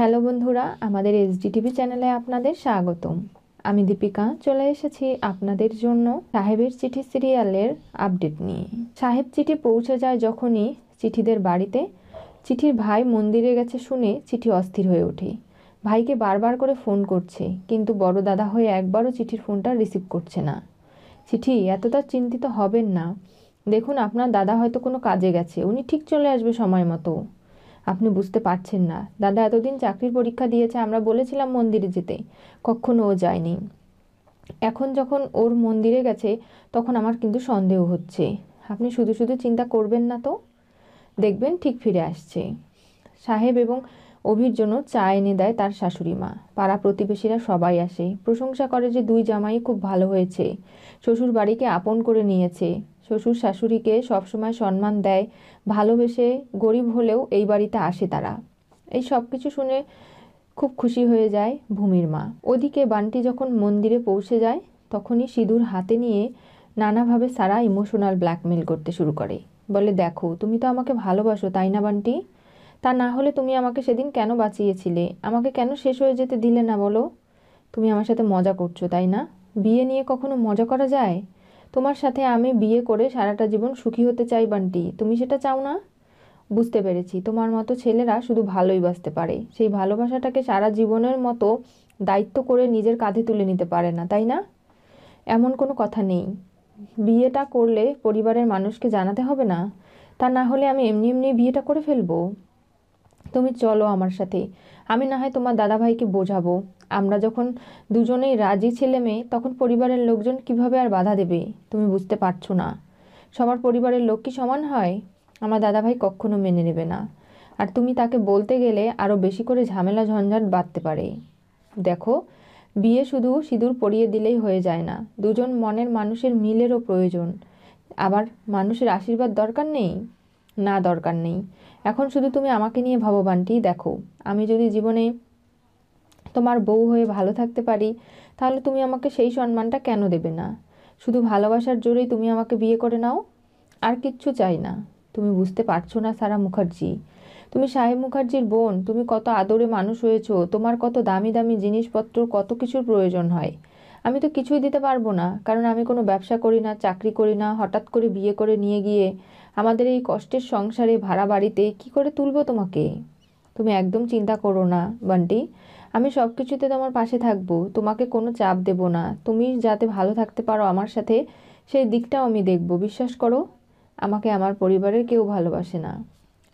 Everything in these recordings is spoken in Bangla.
হ্যালো বন্ধুরা আমাদের এসডিটিভি চ্যানেলে আপনাদের স্বাগতম আমি দীপিকা চলে এসেছি আপনাদের জন্য সাহেবের চিঠি সিরিয়ালের আপডেট নিয়ে সাহেব চিঠি পৌঁছে যায় যখনই চিঠিদের বাড়িতে চিঠির ভাই মন্দিরে গেছে শুনে চিঠি অস্থির হয়ে ওঠে ভাইকে বারবার করে ফোন করছে কিন্তু বড় দাদা হয়ে একবারও চিঠির ফোনটা রিসিভ করছে না চিঠি এতটা চিন্তিত হবেন না দেখুন আপনার দাদা হয়তো কোনো কাজে গেছে উনি ঠিক চলে আসবে সময় মতো আপনি বুঝতে পারছেন না দাদা এতদিন চাকরির পরীক্ষা দিয়েছে আমরা বলেছিলাম মন্দিরে যেতে কখনো ও যায়নি এখন যখন ওর মন্দিরে গেছে তখন আমার কিন্তু সন্দেহ হচ্ছে আপনি শুধু শুধু চিন্তা করবেন না তো দেখবেন ঠিক ফিরে আসছে সাহেব এবং অভির জন্য চা এনে দেয় তার শাশুড়ি মা পাড়া প্রতিবেশীরা সবাই আসে প্রশংসা করে যে দুই জামাই খুব ভালো হয়েছে শ্বশুর বাড়িকে আপন করে নিয়েছে শ্বশুর শাশুড়িকে সবসময় সম্মান দেয় ভালোবেসে গরিব হলেও এই বাড়িতে আসে তারা এই সব কিছু শুনে খুব খুশি হয়ে যায় ভূমির মা ওদিকে বান্টি যখন মন্দিরে পৌঁছে যায় তখনই সিঁদুর হাতে নিয়ে নানাভাবে সারা ইমোশনাল ব্ল্যাকমেল করতে শুরু করে বলে দেখো তুমি তো আমাকে ভালোবাসো তাই না বান্টি তা না হলে তুমি আমাকে সেদিন কেন বাঁচিয়েছিলে আমাকে কেন শেষ হয়ে যেতে দিলে না বলো তুমি আমার সাথে মজা করছো তাই না বিয়ে নিয়ে কখনো মজা করা যায় তোমার সাথে আমি বিয়ে করে সারাটা জীবন সুখী হতে চাই বান্টি তুমি সেটা চাও না বুঝতে পেরেছি তোমার মতো ছেলেরা শুধু ভালোই বাঁচতে পারে সেই ভালোবাসাটাকে সারা জীবনের মতো দায়িত্ব করে নিজের কাঁধে তুলে নিতে পারে না তাই না এমন কোনো কথা নেই বিয়েটা করলে পরিবারের মানুষকে জানাতে হবে না তা না হলে আমি এমনি এমনি বিয়েটা করে ফেলবো তুমি চলো আমার সাথে আমি না হয় তোমার দাদাভাইকে বোঝাবো আমরা যখন দুজনেই রাজি ছেলে মেয়ে তখন পরিবারের লোকজন কিভাবে আর বাধা দেবে তুমি বুঝতে পারছো না সবার পরিবারের লোক কি সমান হয় আমার দাদাভাই কখনো মেনে নেবে না আর তুমি তাকে বলতে গেলে আরও বেশি করে ঝামেলা ঝঞ্ঝাট বাঁধতে পারে দেখো বিয়ে শুধু সিঁদুর পরিয়ে দিলেই হয়ে যায় না দুজন মনের মানুষের মিলেরও প্রয়োজন আবার মানুষের আশীর্বাদ দরকার নেই না দরকার নেই এখন শুধু তুমি আমাকে নিয়ে ভাবো দেখো আমি যদি জীবনে তোমার বউ হয়ে ভালো থাকতে পারি তাহলে তুমি আমাকে সেই সম্মানটা কেন দেবে না শুধু ভালোবাসার জোরেই তুমি আমাকে বিয়ে করে নাও আর কিচ্ছু চাই না তুমি বুঝতে পারছো না সারা মুখার্জি তুমি সাহেব মুখার্জির বোন তুমি কত আদরে মানুষ হয়েছো তোমার কত দামি দামি জিনিসপত্র কত কিছুর প্রয়োজন হয় আমি তো কিছুই দিতে পারবো না কারণ আমি কোনো ব্যবসা করি না চাকরি করি না হঠাৎ করে বিয়ে করে নিয়ে গিয়ে আমাদের এই কষ্টের সংসারে ভাড়া বাড়িতে কি করে তুলবো তোমাকে তুমি একদম চিন্তা করো না বান্টি আমি সব কিছুতে তোমার পাশে থাকবো তোমাকে কোনো চাপ দেব না তুমি যাতে ভালো থাকতে পারো আমার সাথে সেই দিকটাও আমি দেখব বিশ্বাস করো আমাকে আমার পরিবারের কেউ ভালোবাসে না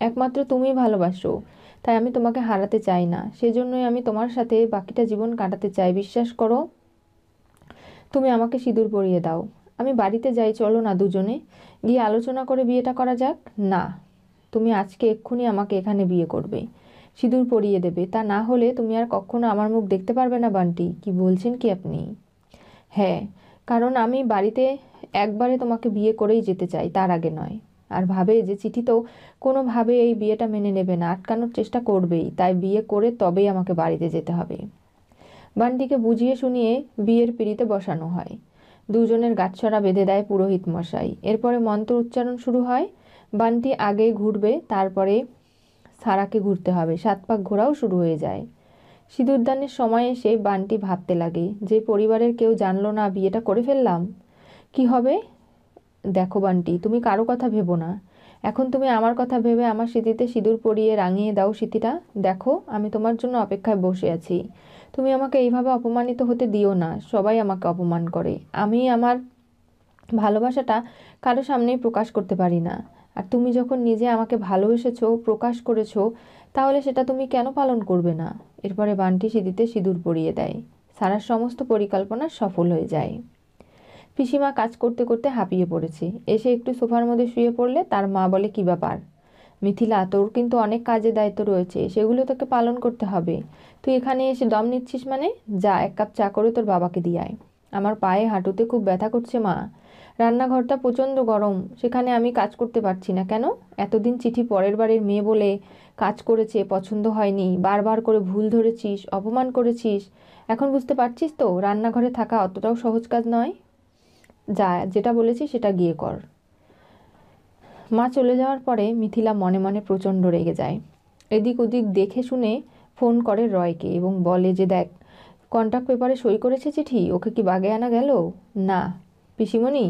একমাত্র তুমি ভালোবাসো তাই আমি তোমাকে হারাতে চাই না সেজন্যই আমি তোমার সাথে বাকিটা জীবন কাটাতে চাই বিশ্বাস করো তুমি আমাকে সিঁদুর পরিয়ে দাও আমি বাড়িতে যাই চলো না দুজনে গিয়ে আলোচনা করে বিয়েটা করা যাক না তুমি আজকে এক্ষুনি আমাকে এখানে বিয়ে করবে সিঁদুর পরিয়ে দেবে তা না হলে তুমি আর কখনো আমার মুখ দেখতে পারবে না বান্টি কি বলছেন কি আপনি হ্যাঁ কারণ আমি বাড়িতে একবারে তোমাকে বিয়ে করেই যেতে চাই তার আগে নয় আর ভাবে যে চিঠি তো কোনোভাবে এই বিয়েটা মেনে নেবে না আটকানোর চেষ্টা করবেই তাই বিয়ে করে তবেই আমাকে বাড়িতে যেতে হবে বান্টিকে বুঝিয়ে শুনিয়ে বিয়ের পিড়িতে বসানো হয় দুজনের গাছছড়া বেঁধে দেয় পুরোহিত মশাই এরপরে মন্ত্র উচ্চারণ শুরু হয় বানটি আগে ঘুরবে তারপরে সারাকে ঘুরতে হবে সাত পাক ঘোরাও শুরু হয়ে যায় সিঁদুরদানের সময় এসে বানটি ভাবতে লাগে যে পরিবারের কেউ জানলো না বিয়েটা করে ফেললাম কি হবে দেখো বানটি তুমি কারো কথা ভেবো না এখন তুমি আমার কথা ভেবে আমার স্মৃতিতে সিঁদুর পরিয়ে রাঙিয়ে দাও স্মৃতিটা দেখো আমি তোমার জন্য অপেক্ষায় বসে আছি তুমি আমাকে এইভাবে অপমানিত হতে দিও না সবাই আমাকে অপমান করে আমি আমার ভালোবাসাটা কারো সামনেই প্রকাশ করতে পারি না আর তুমি যখন নিজে আমাকে ভালোবেসেছো প্রকাশ করেছো তাহলে সেটা তুমি কেন পালন করবে না এরপরে বানটি সিঁদিতে সিঁদুর পরিয়ে দেয় সারার সমস্ত পরিকল্পনা সফল হয়ে যায় পিসিমা কাজ করতে করতে হাঁপিয়ে পড়েছে এসে একটু সোফার মধ্যে শুয়ে পড়লে তার মা বলে কী ব্যাপার মিথিলা তোর কিন্তু অনেক কাজে দায়িত্ব রয়েছে সেগুলো তোকে পালন করতে হবে তুই এখানে এসে দম নিচ্ছিস মানে যা এক কাপ চা করে তোর বাবাকে দিয়ে আয় আমার পায়ে হাঁটুতে খুব ব্যথা করছে মা রান্নাঘরটা প্রচণ্ড গরম সেখানে আমি কাজ করতে পারছি না কেন এতদিন চিঠি পরের বারের মেয়ে বলে কাজ করেছে পছন্দ হয়নি বারবার করে ভুল ধরেছিস অপমান করেছিস এখন বুঝতে পারছিস তো রান্নাঘরে থাকা অতটাও সহজ কাজ নয় যা যেটা বলেছি সেটা গিয়ে কর মা চলে যাওয়ার পরে মিথিলা মনে মনে প্রচণ্ড রেগে যায় এদিক ওদিক দেখে শুনে ফোন করে রয়কে এবং বলে যে দেখ কন্ট্যাক্ট পেপারে সই করেছে চিঠি ওকে কি বাগে আনা গেল না পিসিমণি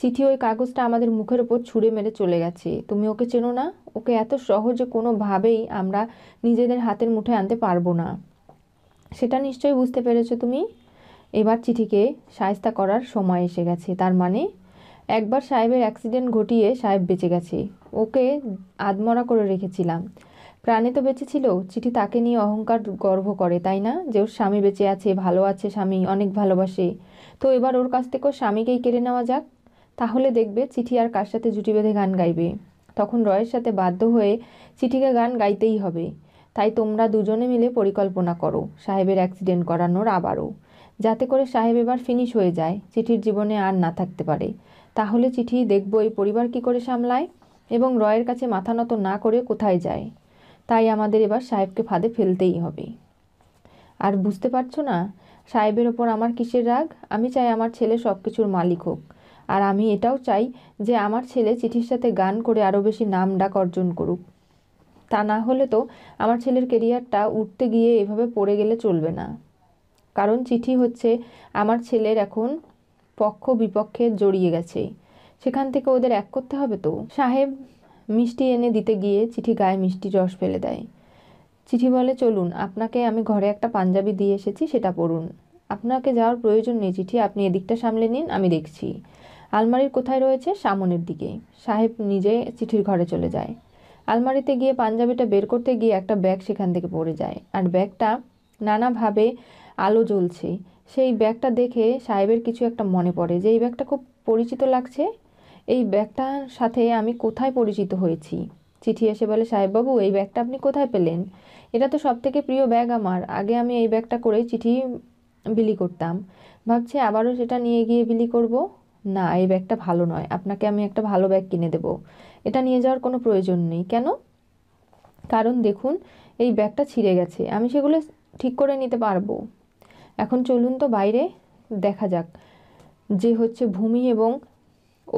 চিঠি ওই কাগজটা আমাদের মুখের ওপর ছুঁড়ে মেরে চলে গেছে তুমি ওকে চেনো না ওকে এত সহজে কোনোভাবেই আমরা নিজেদের হাতের মুঠে আনতে পারবো না সেটা নিশ্চয়ই বুঝতে পেরেছো তুমি এবার চিঠিকে সায়স্তা করার সময় এসে গেছে তার মানে একবার সাহেবের অ্যাক্সিডেন্ট ঘটিয়ে সাহেব বেঁচে গেছে ওকে আদমরা করে রেখেছিলাম প্রাণে তো বেঁচে ছিল চিঠি তাকে নিয়ে অহংকার গর্ব করে তাই না যে ওর স্বামী বেঁচে আছে ভালো আছে স্বামী অনেক ভালোবাসে তো এবার ওর কাছ থেকে ওর স্বামীকেই কেড়ে নেওয়া যাক তাহলে দেখবে চিঠি আর কার সাথে জুটি বেঁধে গান গাইবে তখন রয়ের সাথে বাধ্য হয়ে চিঠিকে গান গাইতেই হবে তাই তোমরা দুজনে মিলে পরিকল্পনা করো সাহেবের অ্যাক্সিডেন্ট করানোর আবারও যাতে করে সাহেব এবার ফিনিশ হয়ে যায় চিঠির জীবনে আর না থাকতে পারে তাহলে চিঠি দেখব এই পরিবার কি করে সামলায় এবং রয়ের কাছে মাথা নত না করে কোথায় যায় তাই আমাদের এবার সাহেবকে ফাঁদে ফেলতেই হবে আর বুঝতে পারছো না সাহেবের ওপর আমার কিসের রাগ আমি চাই আমার ছেলে সব কিছুর মালিক হোক আর আমি এটাও চাই যে আমার ছেলে চিঠির সাথে গান করে আরও বেশি নাম ডাক অর্জন করুক তা না হলে তো আমার ছেলের কেরিয়ারটা উঠতে গিয়ে এভাবে পড়ে গেলে চলবে না কারণ চিঠি হচ্ছে আমার ছেলের এখন পক্ষ বিপক্ষে জড়িয়ে গেছে সেখান থেকে ওদের এক করতে হবে তো সাহেব মিষ্টি এনে দিতে গিয়ে চিঠি গায়ে মিষ্টি রস ফেলে দেয় চিঠি বলে চলুন আপনাকে আমি ঘরে একটা পাঞ্জাবি দিয়ে এসেছি সেটা পড়ুন আপনাকে যাওয়ার প্রয়োজন নেই চিঠি আপনি এদিকটা সামলে নিন আমি দেখছি আলমারির কোথায় রয়েছে সামনের দিকে সাহেব নিজে চিঠির ঘরে চলে যায় আলমারিতে গিয়ে পাঞ্জাবিটা বের করতে গিয়ে একটা ব্যাগ সেখান থেকে পড়ে যায় আর ব্যাগটা নানাভাবে আলো জ্বলছে সেই ব্যাগটা দেখে সাহেবের কিছু একটা মনে পড়ে যে এই ব্যাগটা খুব পরিচিত লাগছে এই ব্যাগটার সাথে আমি কোথায় পরিচিত হয়েছি চিঠি এসে বলে সাহেববাবু এই ব্যাগটা আপনি কোথায় পেলেন এটা তো সব থেকে প্রিয় ব্যাগ আমার আগে আমি এই ব্যাগটা করে চিঠি বিলি করতাম ভাবছি আবারও সেটা নিয়ে গিয়ে বিলি করব না এই ব্যাগটা ভালো নয় আপনাকে আমি একটা ভালো ব্যাগ কিনে দেব এটা নিয়ে যাওয়ার কোনো প্রয়োজন নেই কেন কারণ দেখুন এই ব্যাগটা ছিঁড়ে গেছে আমি সেগুলো ঠিক করে নিতে পারবো এখন চলুন তো বাইরে দেখা যাক যে হচ্ছে ভূমি এবং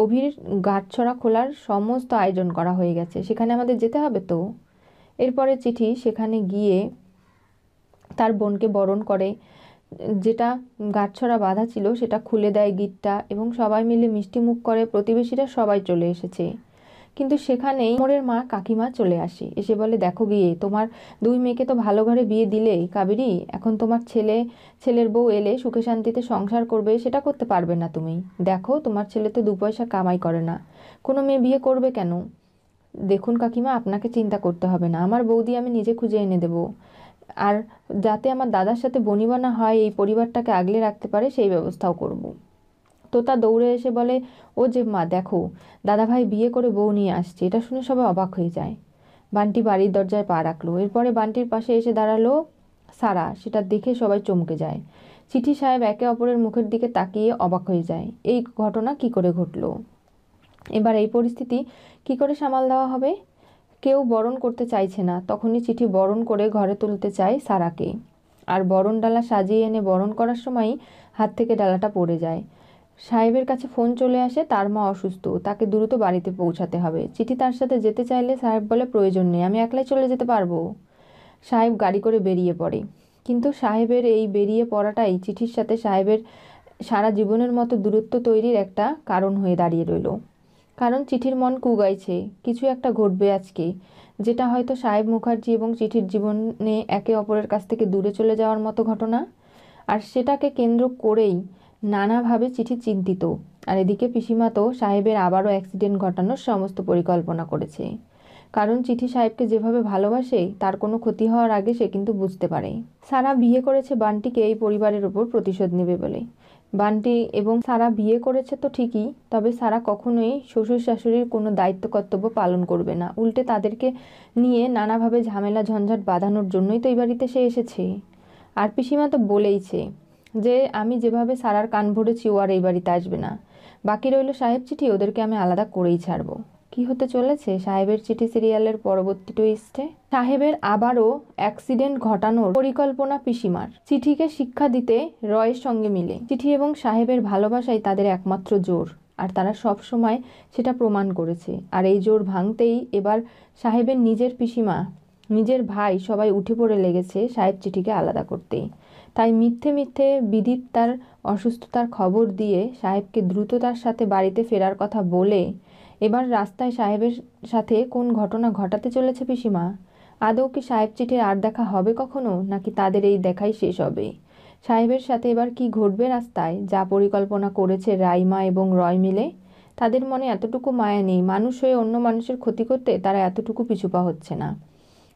অভির গাঁটছড়া খোলার সমস্ত আয়োজন করা হয়ে গেছে সেখানে আমাদের যেতে হবে তো এরপরে চিঠি সেখানে গিয়ে তার বোনকে বরণ করে যেটা গাছছড়া বাঁধা ছিল সেটা খুলে দেয় গিটটা এবং সবাই মিলে মিষ্টিমুখ করে প্রতিবেশীরা সবাই চলে এসেছে কিন্তু সেখানেই মোরের মা কাকিমা চলে আসে এসে বলে দেখো গিয়ে তোমার দুই মেয়েকে তো ভালো ঘরে বিয়ে দিলেই কাবেরী এখন তোমার ছেলে ছেলের বউ এলে সুখে শান্তিতে সংসার করবে সেটা করতে পারবে না তুমি দেখো তোমার ছেলে তো দু পয়সা কামাই করে না কোনো মেয়ে বিয়ে করবে কেন দেখুন কাকিমা আপনাকে চিন্তা করতে হবে না আমার বৌদি আমি নিজে খুঁজে এনে দেবো আর যাতে আমার দাদার সাথে বনিবানা হয় এই পরিবারটাকে আগলে রাখতে পারে সেই ব্যবস্থাও করবো তোতা দৌড়ে এসে বলে ও যে মা দেখো দাদাভাই বিয়ে করে বউ নিয়ে আসছে এটা শুনে সবাই অবাক হয়ে যায় বান্টি বাড়ির দরজায় পা রাখলো এরপরে বান্টির পাশে এসে দাঁড়ালো সারা সেটা দেখে সবাই চমকে যায় চিঠি সাহেব একে অপরের মুখের দিকে তাকিয়ে অবাক হয়ে যায় এই ঘটনা কি করে ঘটল এবার এই পরিস্থিতি কি করে সামাল দেওয়া হবে কেউ বরণ করতে চাইছে না তখনই চিঠি বরণ করে ঘরে তুলতে চায় সারাকে আর বরণ ডালা সাজিয়ে এনে বরণ করার সময়ই হাত থেকে ডালাটা পড়ে যায় সাহেবের কাছে ফোন চলে আসে তার মা অসুস্থ তাকে দ্রুত বাড়িতে পৌঁছাতে হবে চিঠি তার সাথে যেতে চাইলে সাহেব বলে প্রয়োজন নেই আমি একলাই চলে যেতে পারবো সাহেব গাড়ি করে বেরিয়ে পড়ে কিন্তু সাহেবের এই বেরিয়ে পড়াটাই চিঠির সাথে সাহেবের সারা জীবনের মতো দূরত্ব তৈরির একটা কারণ হয়ে দাঁড়িয়ে রইল কারণ চিঠির মন কুগাইছে কিছু একটা ঘটবে আজকে যেটা হয়তো সাহেব মুখার্জি এবং চিঠির জীবনে একে অপরের কাছ থেকে দূরে চলে যাওয়ার মতো ঘটনা আর সেটাকে কেন্দ্র করেই নানাভাবে চিঠি চিন্তিত আর এদিকে পিসিমা তো সাহেবের আবারও অ্যাক্সিডেন্ট ঘটানোর সমস্ত পরিকল্পনা করেছে কারণ চিঠি সাহেবকে যেভাবে ভালোবাসে তার কোনো ক্ষতি হওয়ার আগে সে কিন্তু বুঝতে পারে সারা বিয়ে করেছে বান্টিকে এই পরিবারের ওপর প্রতিশোধ নেবে বলে বান্টি এবং সারা বিয়ে করেছে তো ঠিকই তবে সারা কখনোই শ্বশুর শাশুড়ির কোনো দায়িত্ব কর্তব্য পালন করবে না উল্টে তাদেরকে নিয়ে নানাভাবে ঝামেলা ঝঞ্ঝাট বাঁধানোর জন্যই তো এই বাড়িতে সে এসেছে আর পিসিমা তো বলেইছে যে আমি যেভাবে সারার কান ভরেছি ও আর এই বাড়িতে আসবে না বাকি রইল সাহেব চিঠি ওদেরকে আমি আলাদা করেই ছাড়বো কি হতে চলেছে সাহেবের চিঠি সিরিয়ালের পরবর্তী টুইস্টে সাহেবের আবারও অ্যাক্সিডেন্ট ঘটানোর পরিকল্পনা পিসিমার চিঠিকে শিক্ষা দিতে রয়ের সঙ্গে মিলে চিঠি এবং সাহেবের ভালোবাসাই তাদের একমাত্র জোর আর তারা সব সময় সেটা প্রমাণ করেছে আর এই জোর ভাঙতেই এবার সাহেবের নিজের পিসিমা নিজের ভাই সবাই উঠে পড়ে লেগেছে সাহেব চিঠিকে আলাদা করতেই তাই মিথ্যে মিথ্যে বিদিত তার অসুস্থতার খবর দিয়ে সাহেবকে দ্রুততার সাথে বাড়িতে ফেরার কথা বলে এবার রাস্তায় সাহেবের সাথে কোন ঘটনা ঘটাতে চলেছে পিসিমা আদৌ কি সাহেব চিঠির আর দেখা হবে কখনো নাকি তাদের এই দেখাই শেষ হবে সাহেবের সাথে এবার কি ঘটবে রাস্তায় যা পরিকল্পনা করেছে রাইমা এবং রয় মিলে তাদের মনে এতটুকু মায়া নেই মানুষ হয়ে অন্য মানুষের ক্ষতি করতে তারা এতটুকু পিছুপা হচ্ছে না